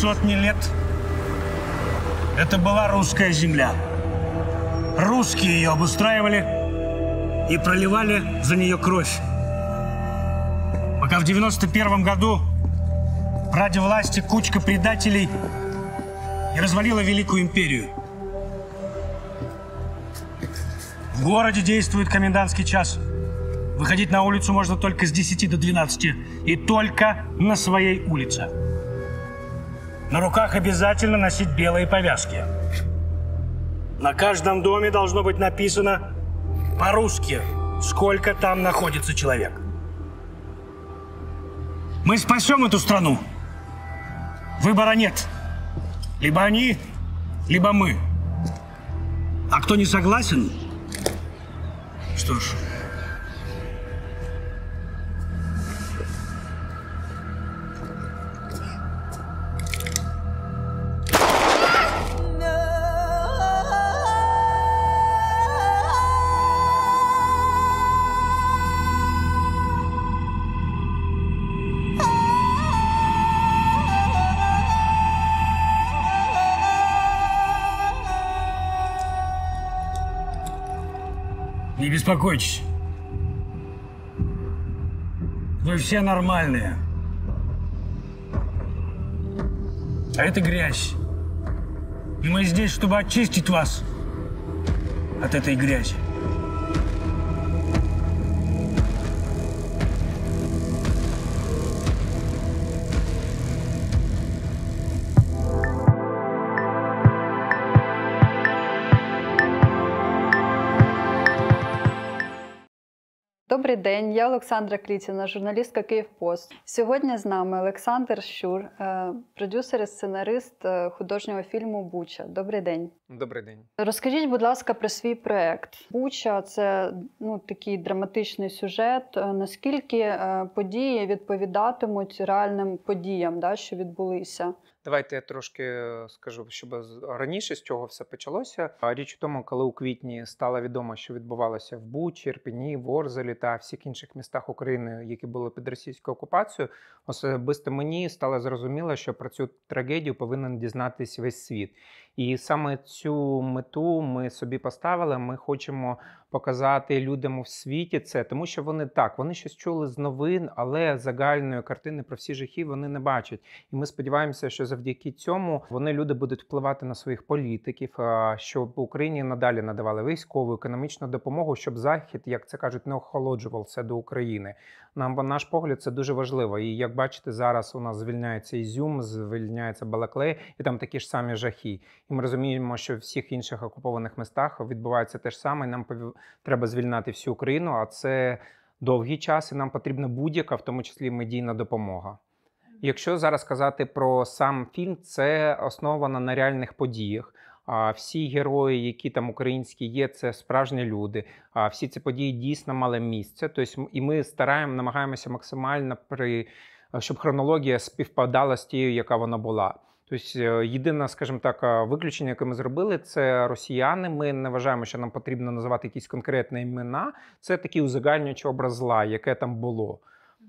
сотни лет это была русская земля. Русские ее обустраивали и проливали за нее кровь. Пока в 91 году ради власти кучка предателей и развалила Великую империю. В городе действует комендантский час. Выходить на улицу можно только с 10 до 12 и только на своей улице. На руках обязательно носить белые повязки. На каждом доме должно быть написано по-русски, сколько там находится человек. Мы спасем эту страну. Выбора нет. Либо они, либо мы. А кто не согласен, что ж, успокойтесь. Вы все нормальные. А это грязь. И мы здесь, чтобы очистить вас от этой грязи. Добрий день, я Олександра Клітіна, журналістка «Київпост». Сьогодні з нами Олександр Щур, е, продюсер і сценарист е, художнього фільму Буча. Добрий день. Добрий день. Розкажіть, будь ласка, про свій проект. Буча це ну такий драматичний сюжет. Е, наскільки події відповідатимуть реальним подіям, да, що відбулися? Давайте я трошки е, скажу, щоб раніше з цього все почалося. Річ у тому, коли у квітні стало відомо, що відбувалося в Бучі, Рпіні, Ворзелі та всіх інших містах України, які були під російською окупацією, особисто мені стало зрозуміло, що про цю трагедію повинен дізнатись весь світ. І саме цю мету ми собі поставили. Ми хочемо показати людям у світі це, тому що вони так, вони щось чули з новин, але загальної картини про всі жахи вони не бачать. І ми сподіваємося, що завдяки цьому вони люди будуть впливати на своїх політиків, щоб Україні надалі надавали військову економічну допомогу, щоб захід, як це кажуть, не охолоджувався до України. Нам наш погляд це дуже важливо. І як бачите, зараз у нас звільняється Ізюм, звільняється Балаклея, і там такі ж самі жахи. І ми розуміємо, що в всіх інших окупованих містах відбувається те ж саме. Нам треба звільнати всю Україну, а це довгий час, і нам потрібна будь-яка, в тому числі медійна допомога. Якщо зараз казати про сам фільм, це основано на реальних подіях. А всі герої, які там українські є, це справжні люди. А всі ці події дійсно мали місце. Тобто, і ми стараємо, намагаємося максимально при щоб хронологія співпадала з тією, яка вона була. Тобто е, єдине, скажімо так, е, виключення, яке ми зробили, це росіяни. Ми не вважаємо, що нам потрібно називати якісь конкретні імена. Це такий узагальнюючий образ зла, яке там було.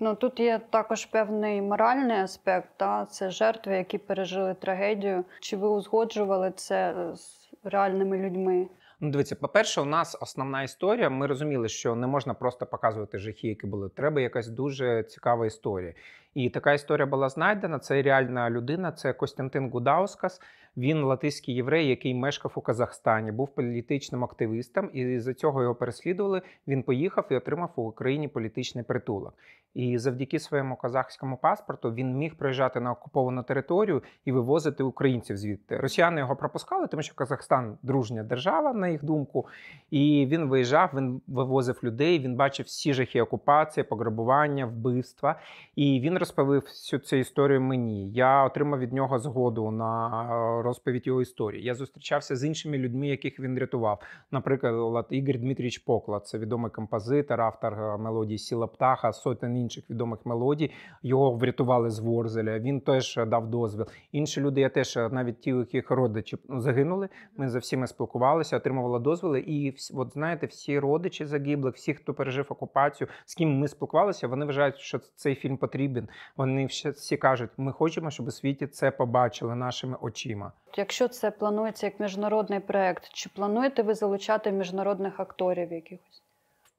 Ну тут є також певний моральний аспект. Та це жертви, які пережили трагедію. Чи ви узгоджували це е, з реальними людьми? Ну, дивіться, по-перше, у нас основна історія. Ми розуміли, що не можна просто показувати жахи, які були. Треба якась дуже цікава історія. І така історія була знайдена. Це реальна людина, це Костянтин Гудаускас. Він латиський єврей, який мешкав у Казахстані, був політичним активістом, і за цього його переслідували. Він поїхав і отримав у Україні політичний притулок. І завдяки своєму казахському паспорту він міг приїжджати на окуповану територію і вивозити українців звідти. Росіяни його пропускали, тому що Казахстан дружня держава, на їх думку. І він виїжджав, він вивозив людей. Він бачив всі жахи окупації, пограбування, вбивства. І він розповів всю цю історію мені. Я отримав від нього згоду на е, розповідь його історії. Я зустрічався з іншими людьми, яких він рятував. Наприклад, Ігор Дмитріч Покла, це відомий композитор, автор е, мелодії Сіла Птаха, сотень інших відомих мелодій. Його врятували з Ворзеля. Він теж дав дозвіл. Інші люди, я теж е, навіть ті, у яких родичі загинули. Ми за всіми спілкувалися, отримували дозволи. І от знаєте, всі родичі загиблих, всі, хто пережив окупацію, з ким ми спілкувалися, вони вважають, що цей фільм потрібен. Вони всі кажуть, ми хочемо, щоб у світі це побачили нашими очима. Якщо це планується як міжнародний проект, чи плануєте ви залучати міжнародних акторів якихось?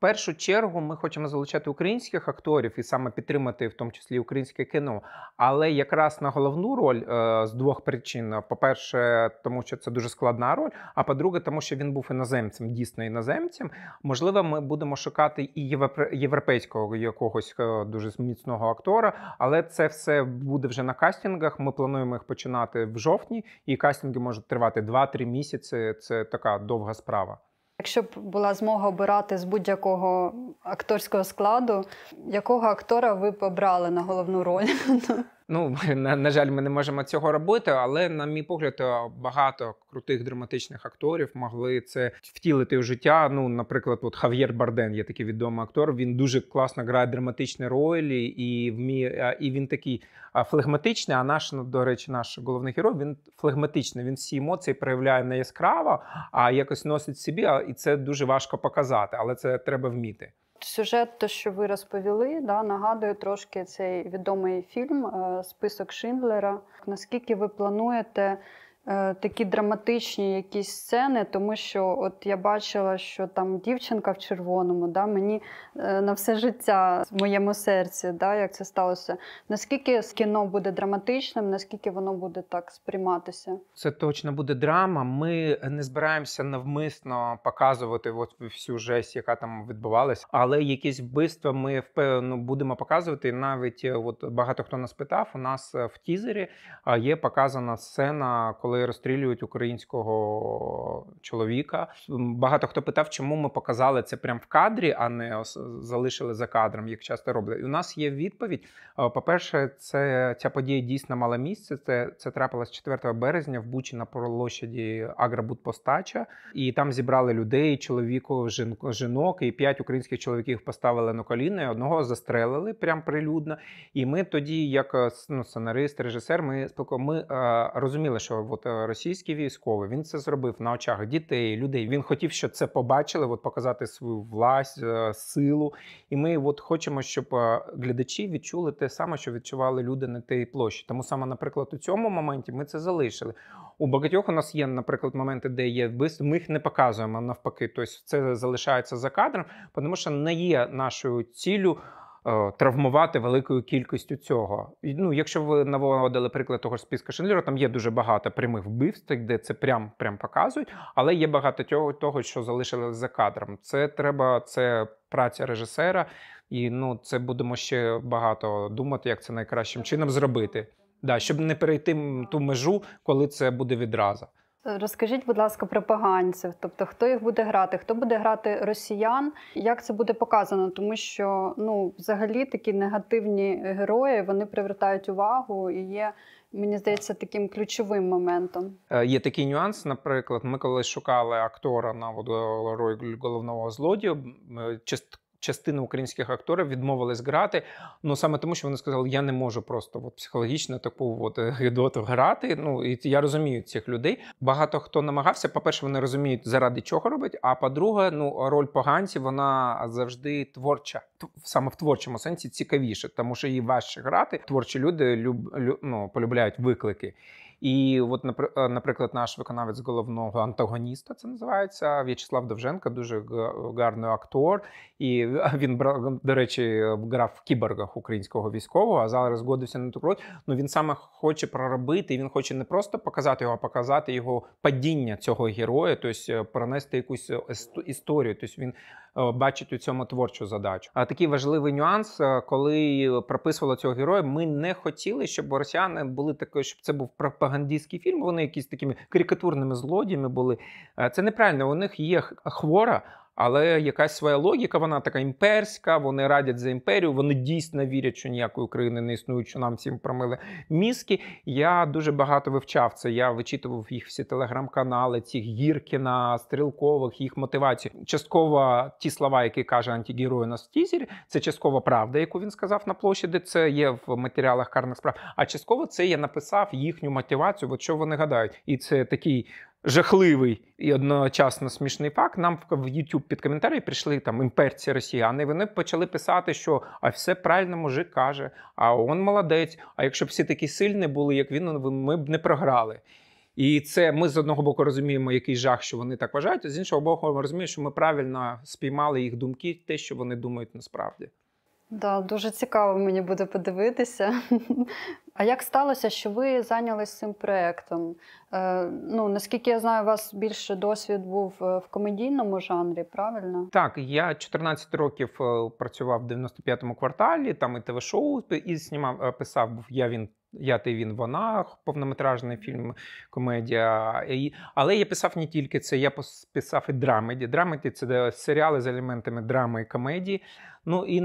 першу чергу ми хочемо залучати українських акторів і саме підтримати в тому числі українське кіно. Але якраз на головну роль е, з двох причин: по-перше, тому що це дуже складна роль. А по-друге, тому що він був іноземцем, дійсно іноземцем. Можливо, ми будемо шукати і європейського якогось е, дуже міцного актора, але це все буде вже на кастингах. Ми плануємо їх починати в жовтні, і кастинги можуть тривати 2-3 місяці. Це така довга справа. Якщо б була змога обирати з будь-якого акторського складу, якого актора ви б обрали на головну роль? Ну на, на жаль, ми не можемо цього робити, але на мій погляд, багато крутих драматичних акторів могли це втілити у життя. Ну, наприклад, от Хав'єр Барден, є такий відомий актор. Він дуже класно грає драматичні ролі, і вміє, і він такий флегматичний. А наш ну, до речі, наш головний герой він флегматичний. Він всі емоції проявляє не яскраво, а якось носить собі. І це дуже важко показати, але це треба вміти. Сюжет, то що ви розповіли, да, нагадує трошки цей відомий фільм е, Список Шиндлера. Наскільки ви плануєте Е, такі драматичні якісь сцени, тому що от я бачила, що там дівчинка в червоному, да, мені е, на все життя в моєму серці, да, як це сталося. Наскільки кіно буде драматичним, наскільки воно буде так сприйматися? Це точно буде драма. Ми не збираємося навмисно показувати от всю жесть, яка там відбувалася, але якісь вбивства ми впевнено будемо показувати. Навіть е, от багато хто нас питав, у нас в тізері є показана сцена, коли коли розстрілюють українського чоловіка. Багато хто питав, чому ми показали це прямо в кадрі, а не залишили за кадром, як часто роблять. І У нас є відповідь. Е, по-перше, це ця подія дійсно мала місце. Це це трапилось 4 березня в Бучі на площаді Агробудпостача. і там зібрали людей, чоловіку, жінок, і п'ять українських чоловіків поставили на коліна. і Одного застрелили прям прилюдно. І ми тоді, як е, ну, сценарист, режисер, ми ми е, розуміли, що от Е, російський військовий він це зробив на очах дітей, людей. Він хотів, щоб це побачили, от показати свою власть, е, силу. І ми от хочемо, щоб е, глядачі відчули те саме, що відчували люди на тій площі. Тому саме, наприклад, у цьому моменті ми це залишили. У багатьох у нас є, наприклад, моменти, де є вбивство, Ми їх не показуємо навпаки. Тобто це залишається за кадром, тому що не є нашою ціллю. Е, травмувати великою кількістю цього. І, ну, Якщо ви наводили приклад того ж списка Шендлера, там є дуже багато прямих вбивств, де це прям прям показують, але є багато того, того, що залишили за кадром. Це треба, це праця режисера, і ну, це будемо ще багато думати, як це найкращим чином зробити. Да, Щоб не перейти ту межу, коли це буде відразу. Розкажіть, будь ласка, про поганців, тобто хто їх буде грати, хто буде грати росіян, як це буде показано? Тому що ну, взагалі такі негативні герої вони привертають увагу і є, мені здається, таким ключовим моментом. Е, є такий нюанс. Наприклад, ми коли шукали актора на роль головного злодію, частково частина українських акторів відмовились грати. Ну саме тому, що вони сказали, я не можу просто от, психологічно таку от, гідоту е, грати. Ну і я розумію цих людей. Багато хто намагався. По-перше, вони розуміють, заради чого робить. А по-друге, ну роль поганців вона завжди творча, саме в творчому сенсі цікавіше, тому що її важче грати. Творчі люди люб, ну, полюбляють виклики. І, от, е, наприклад, наш виконавець головного антагоніста, це називається В'ячеслав Довженко, дуже гарний актор. І він до речі, грав в кіборгах українського військового, а зараз згодився на ту роль. Ну він саме хоче проробити. і Він хоче не просто показати його, а показати його падіння цього героя, тобто е, пронести якусь е, історію. Тобто він бачить у цьому творчу задачу. А такий важливий нюанс, е, коли е, прописували цього героя, ми не хотіли, щоб росіяни були такою, щоб це був пропагандистський фільм. Вони якісь такими карикатурними злодіями були. Е, це неправильно. У них є хвора. Але якась своя логіка, вона така імперська, вони радять за імперію, вони дійсно вірять, що ніякої України не існує, що нам всім промили мізки. Я дуже багато вивчав це. Я вичитував їх всі телеграм-канали, цих Гіркіна, стрілкових, їх мотивацію. Частково ті слова, які каже антигерой на стізері, це часткова правда, яку він сказав на площаді. Це є в матеріалах карних справ. А частково це я написав їхню мотивацію, от що вони гадають. І це такий жахливий і одночасно смішний факт. Нам в YouTube під коментарі прийшли там імперці росіяни. Вони почали писати, що а все правильно мужик каже, а он молодець. А якщо б всі такі сильні були, як він, ну, ми б не програли. І це ми з одного боку розуміємо, який жах, що вони так вважають, а з іншого боку, ми розуміємо, що ми правильно спіймали їх думки, те, що вони думають насправді. Да, дуже цікаво мені буде подивитися. А як сталося, що ви зайнялись цим проєктом? Е, ну, наскільки я знаю, у вас більше досвід був е, в комедійному жанрі, правильно? Так, я 14 років е, працював в 95-му кварталі, там і ТВ-шоу і знімав, е, писав, був я він. Я ти він, вона, повнометражний фільм, комедія. І, Але я писав не тільки це, я писав і драмеді. Драмеді це серіали з елементами драми і комедії. Ну і е,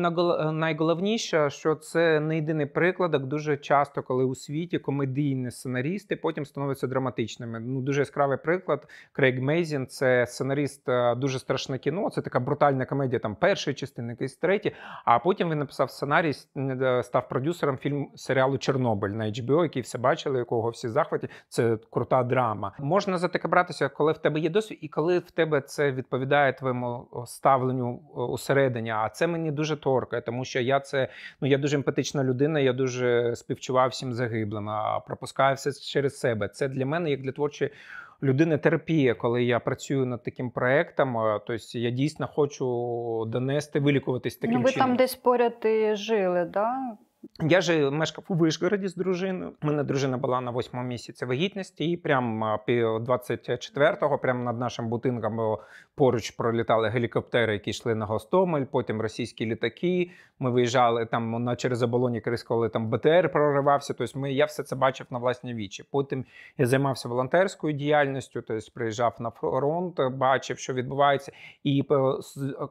найголовніше, що це не єдиний прикладок. Дуже часто, коли у світі комедійні сценарісти потім становляться драматичними. Ну дуже яскравий приклад. Крейг Мейзін, це сценаріст е, дуже страшне кіно. Це така брутальна комедія, там першої частини, якийсь третій. А потім він написав сценарій, е, став продюсером фільму серіалу Чорнобиль на HBO, який все бачили, якого всі захваті. Це крута драма. Можна за таке братися, коли в тебе є досвід, і коли в тебе це відповідає твоєму ставленню усередині. А це мені мені дуже торкає, тому що я це ну я дуже емпатична людина, я дуже співчував всім загиблим, а пропускаю все через себе. Це для мене як для творчої. Людина терапія, коли я працюю над таким проектом, тобто я дійсно хочу донести, вилікуватись ну, таким чином. Ну, ви чином. там десь поряд і жили, да? Я же мешкав у Вишгороді з дружиною. У мене дружина була на восьмому місяці вагітності, і прямо 24-го, прямо над нашим будинком поруч пролітали гелікоптери, які йшли на Гостомель, потім російські літаки. Ми виїжджали там на через оболоні крізь, коли там БТР проривався. Тобто ми я все це бачив на власні вічі. Потім я займався волонтерською діяльністю, тобто приїжджав на фронт, бачив, що відбувається. І е,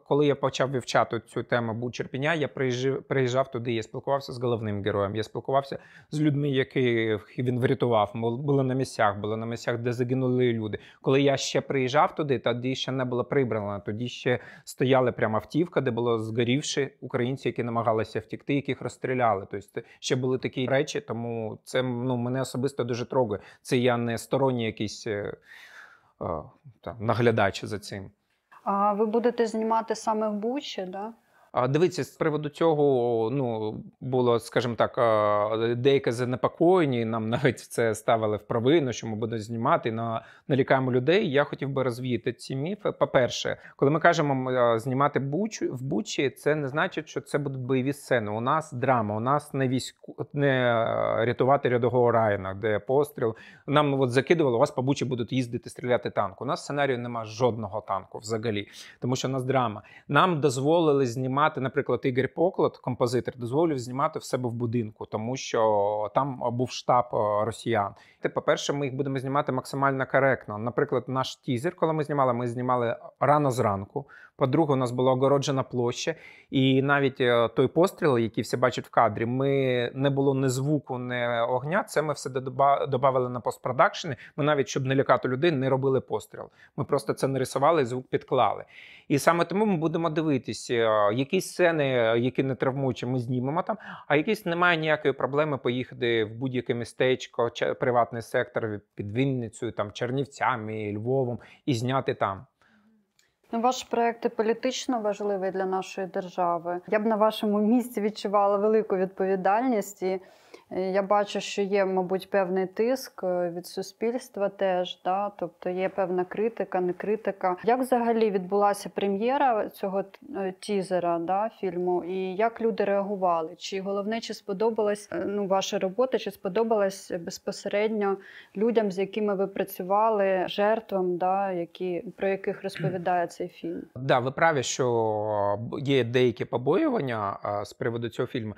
коли я почав вивчати цю тему Бучерпіня, я приїжджав, приїжджав туди. Я спілкувався з головним героєм. Я спілкувався з людьми, яких він врятував. Були на місцях, були на місцях, де загинули люди. Коли я ще приїжджав туди, тоді ще не було прибрано. Тоді ще стояли прямо автівка, де було згорівши українці, які намагалися втікти, яких розстріляли. Тобто ще були такі речі, тому це ну мене особисто дуже трогає. Це я не сторонній якийсь е, е, там, наглядач за цим. А ви будете знімати саме в Бучі, да? Дивіться, з приводу цього ну було, скажімо так, деяке занепокоєння. Нам навіть це ставили в провину, що ми будемо знімати на налікаємо людей. Я хотів би розвіяти ці міфи. По-перше, коли ми кажемо знімати бучу в бучі, це не значить, що це будуть бойові сцени. У нас драма, у нас не війську не рятувати рядового Райана, де постріл. Нам от закидували, у вас по бучі будуть їздити, стріляти танк. У нас сценарію немає жодного танку взагалі, тому що у нас драма. Нам дозволили знімати знімати, наприклад, Ігор Поклад, композитор, дозволив знімати в себе в будинку, тому що там був штаб е, росіян. Типу, по-перше, ми їх будемо знімати максимально коректно. Наприклад, наш тізер, коли ми знімали, ми знімали рано зранку. По-друге, у нас була огороджена площа, і навіть е, той постріл, який всі бачать в кадрі, ми не було ні звуку, ні огня. Це ми все додавали на постпродакшені. Ми навіть щоб не лякати людей, не робили постріл. Ми просто це нарисували, звук підклали. І саме тому ми будемо дивитися, е, якісь сцени, е, які не травмуючі, ми знімемо там, а якісь немає ніякої проблеми поїхати в будь-яке містечко, приватний сектор під Вінницею, там Чернівцями, Львовом і зняти там. Ну, ваш проект політично важливий для нашої держави. Я б на вашому місці відчувала велику відповідальність і. Я бачу, що є, мабуть, певний тиск е, від суспільства теж, да? тобто є певна критика, не критика. Як взагалі відбулася прем'єра цього е, тізера да, фільму, і як люди реагували? Чи головне, чи сподобалась е, ну, ваша робота, чи сподобалась безпосередньо людям, з якими ви працювали, жертвам, да, які, про яких розповідає цей фільм? Да, ви праві, що є деякі побоювання з приводу цього фільму,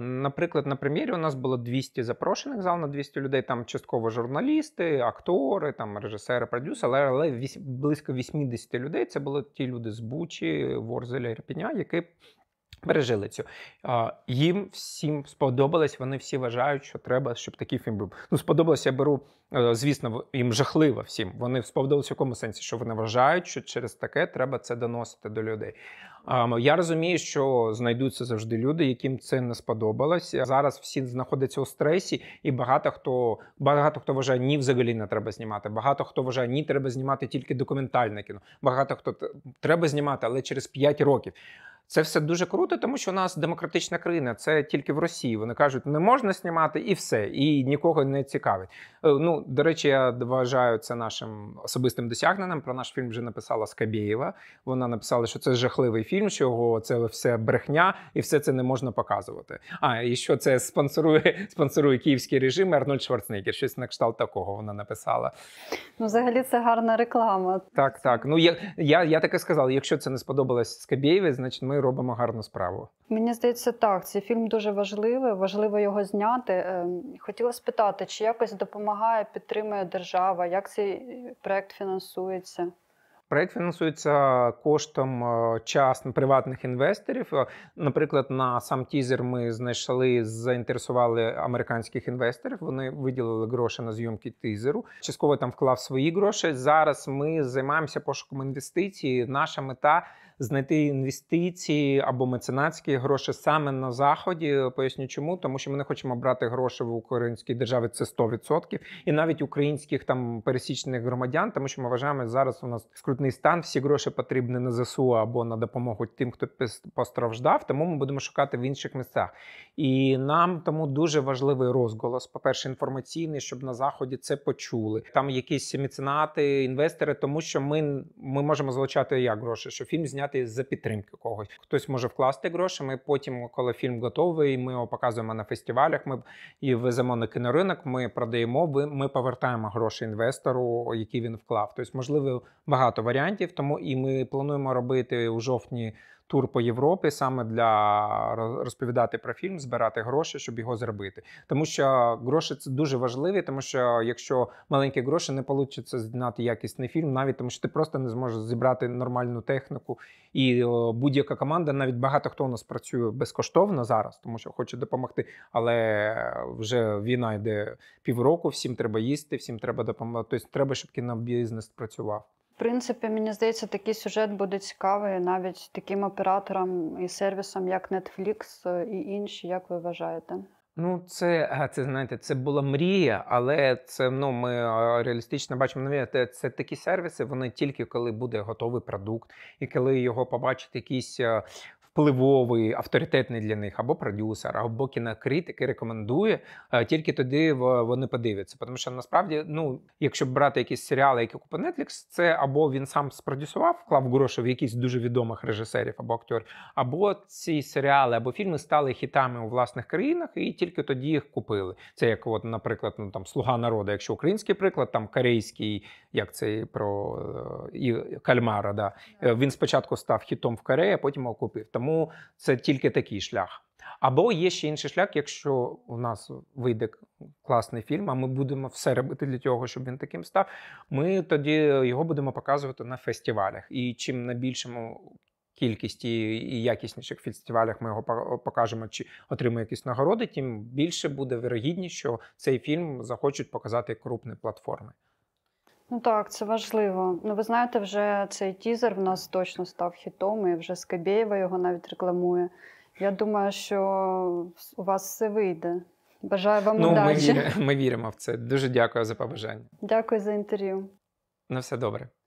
Наприклад, на прем'єрі у нас було 200 запрошених зал на 200 людей. Там частково журналісти, актори, там режисери, продюсери, але, але близько 80 людей. Це були ті люди з Бучі, Ворзеля, Ірпіня, які Пережили Мережилицю. Їм всім сподобалось, вони всі вважають, що треба, щоб такий фільм був. Ну, сподобалось, я беру, е, звісно, їм жахливо всім. Вони сподобалось в якому сенсі, що вони вважають, що через таке треба це доносити до людей. Я розумію, що знайдуться завжди люди, яким це не сподобалося. Зараз всі знаходяться у стресі, і багато хто багато хто вважає, ні взагалі не треба знімати. Багато хто вважає, ні, треба знімати тільки документальне кіно. Багато хто треба знімати, але через 5 років. Це все дуже круто, тому що у нас демократична країна, це тільки в Росії. Вони кажуть, не можна знімати і все, і нікого не цікавить. Е, ну до речі, я вважаю це нашим особистим досягненням. Про наш фільм вже написала Скабєєва. Вона написала, що це жахливий фільм, що його це все брехня, і все це не можна показувати. А і що це спонсорує спонсорує київський режим Арнольд Шварценеггер, щось на кшталт такого вона написала. Ну, взагалі, це гарна реклама. Так, так. Ну я я, я таке сказав. Якщо це не сподобалось Скабєєві, значить ми робимо гарну справу. Мені здається, так цей фільм дуже важливий. Важливо його зняти. Ем, хотіла спитати, чи якось допомагає, підтримує держава, як цей проект фінансується? Проект фінансується коштом е, час приватних інвесторів. Е, наприклад, на сам тізер ми знайшли, заінтересували американських інвесторів. Вони виділили гроші на зйомки тізеру. Частково там вклав свої гроші. Зараз ми займаємося пошуком інвестицій. Наша мета знайти інвестиції або меценатські гроші саме на заході. Поясню, чому тому, що ми не хочемо брати гроші в українській державі. Це 100%. і навіть українських там пересічних громадян, тому що ми вважаємо, що зараз у нас скрутний стан. Всі гроші потрібні на ЗСУ або на допомогу тим, хто постраждав. Тому ми будемо шукати в інших місцях. І нам тому дуже важливий розголос. По перше, інформаційний, щоб на заході це почули. Там якісь меценати, інвестори, тому що ми, ми можемо залучати як гроші, що фільм зняти зняти за підтримки когось. Хтось може вкласти гроші. Ми потім, коли фільм готовий, ми його показуємо на фестивалях. Ми і веземо на кіноринок. Ми продаємо. Ми повертаємо гроші інвестору, які він вклав. Тобто, можливо, багато варіантів. Тому і ми плануємо робити у жовтні тур по Європі саме для розповідати про фільм, збирати гроші, щоб його зробити. Тому що гроші це дуже важливі, тому що якщо маленькі гроші не вийде знати якісний фільм, навіть тому що ти просто не зможеш зібрати нормальну техніку. І будь-яка команда, навіть багато хто у нас працює безкоштовно зараз, тому що хоче допомогти, але вже війна йде півроку, всім треба їсти, всім треба допомогти. Тобто треба, щоб кінобізнес працював принципі, мені здається, такий сюжет буде цікавий навіть таким операторам і сервісам, як Netflix е, і інші, як ви вважаєте? Ну, це е, це знаєте, це була мрія, але це ну ми е, реалістично бачимо. Ну, це, це такі сервіси. Вони тільки коли буде готовий продукт, і коли його побачить якийсь впливовий, авторитетний для них або продюсер, або кінокритики рекомендує е, тільки туди вони подивляться. Тому що насправді, ну якщо брати якісь серіали, які купив Netflix, це або він сам спродюсував, вклав гроші в якісь дуже відомих режисерів або акторів, або ці серіали або фільми стали хітами у власних країнах, і тільки тоді їх купили. Це як, от, наприклад, ну там Слуга народу, якщо український приклад, там корейський, як це про е, і Кальмара, да е, він спочатку став хітом в Кореї, а потім окупив. Тому тому це тільки такий шлях. Або є ще інший шлях, якщо у нас вийде класний фільм, а ми будемо все робити для того, щоб він таким став. Ми тоді його будемо показувати на фестивалях. І чим на більшому кількості і якісніших фестивалях ми його покажемо чи отримає якісь нагороди, тим більше буде вірогідність, що цей фільм захочуть показати крупні платформи. Ну так, це важливо. Ну ви знаєте, вже цей тізер в нас точно став хітом, і вже Скабєєва його навіть рекламує. Я думаю, що у вас все вийде. Бажаю вам ну, удачі. Ми, ми віримо в це. Дуже дякую за побажання. Дякую за інтерв'ю. На все добре.